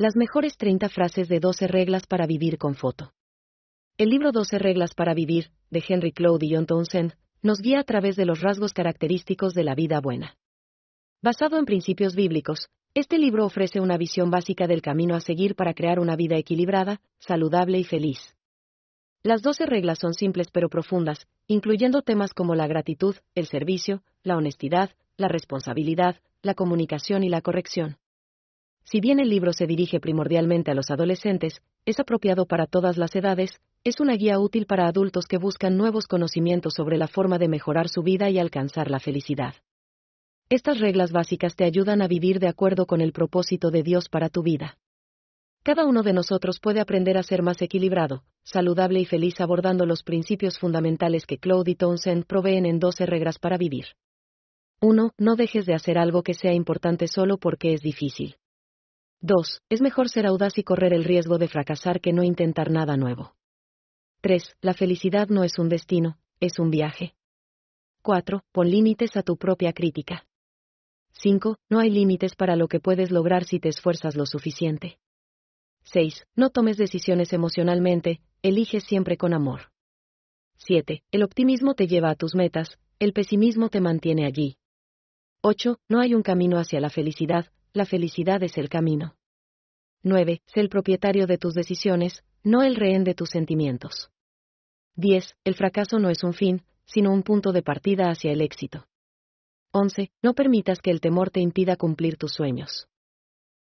Las mejores 30 frases de 12 reglas para vivir con foto. El libro 12 reglas para vivir, de Henry Cloud y John Townsend, nos guía a través de los rasgos característicos de la vida buena. Basado en principios bíblicos, este libro ofrece una visión básica del camino a seguir para crear una vida equilibrada, saludable y feliz. Las 12 reglas son simples pero profundas, incluyendo temas como la gratitud, el servicio, la honestidad, la responsabilidad, la comunicación y la corrección. Si bien el libro se dirige primordialmente a los adolescentes, es apropiado para todas las edades, es una guía útil para adultos que buscan nuevos conocimientos sobre la forma de mejorar su vida y alcanzar la felicidad. Estas reglas básicas te ayudan a vivir de acuerdo con el propósito de Dios para tu vida. Cada uno de nosotros puede aprender a ser más equilibrado, saludable y feliz abordando los principios fundamentales que Claude y Townsend proveen en 12 reglas para vivir. 1. No dejes de hacer algo que sea importante solo porque es difícil. 2. Es mejor ser audaz y correr el riesgo de fracasar que no intentar nada nuevo. 3. La felicidad no es un destino, es un viaje. 4. Pon límites a tu propia crítica. 5. No hay límites para lo que puedes lograr si te esfuerzas lo suficiente. 6. No tomes decisiones emocionalmente, elige siempre con amor. 7. El optimismo te lleva a tus metas, el pesimismo te mantiene allí. 8. No hay un camino hacia la felicidad, la felicidad es el camino. 9. Sé el propietario de tus decisiones, no el rehén de tus sentimientos. 10. El fracaso no es un fin, sino un punto de partida hacia el éxito. 11. No permitas que el temor te impida cumplir tus sueños.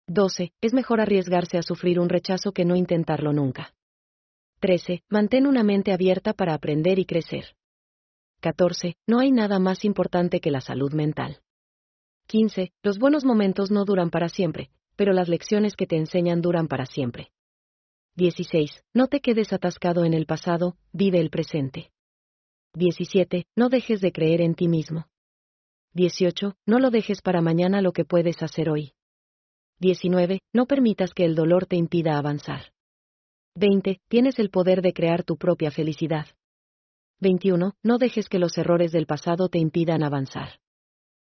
12. Es mejor arriesgarse a sufrir un rechazo que no intentarlo nunca. 13. Mantén una mente abierta para aprender y crecer. 14. No hay nada más importante que la salud mental. 15. Los buenos momentos no duran para siempre, pero las lecciones que te enseñan duran para siempre. 16. No te quedes atascado en el pasado, vive el presente. 17. No dejes de creer en ti mismo. 18. No lo dejes para mañana lo que puedes hacer hoy. 19. No permitas que el dolor te impida avanzar. 20. Tienes el poder de crear tu propia felicidad. 21. No dejes que los errores del pasado te impidan avanzar.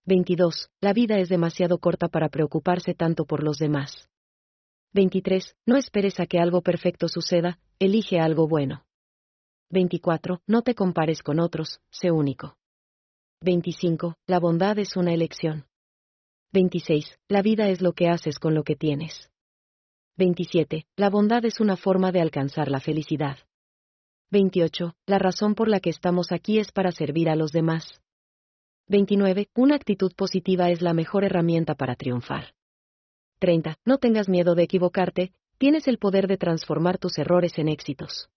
22. La vida es demasiado corta para preocuparse tanto por los demás. 23. No esperes a que algo perfecto suceda, elige algo bueno. 24. No te compares con otros, sé único. 25. La bondad es una elección. 26. La vida es lo que haces con lo que tienes. 27. La bondad es una forma de alcanzar la felicidad. 28. La razón por la que estamos aquí es para servir a los demás. 29. Una actitud positiva es la mejor herramienta para triunfar. 30. No tengas miedo de equivocarte, tienes el poder de transformar tus errores en éxitos.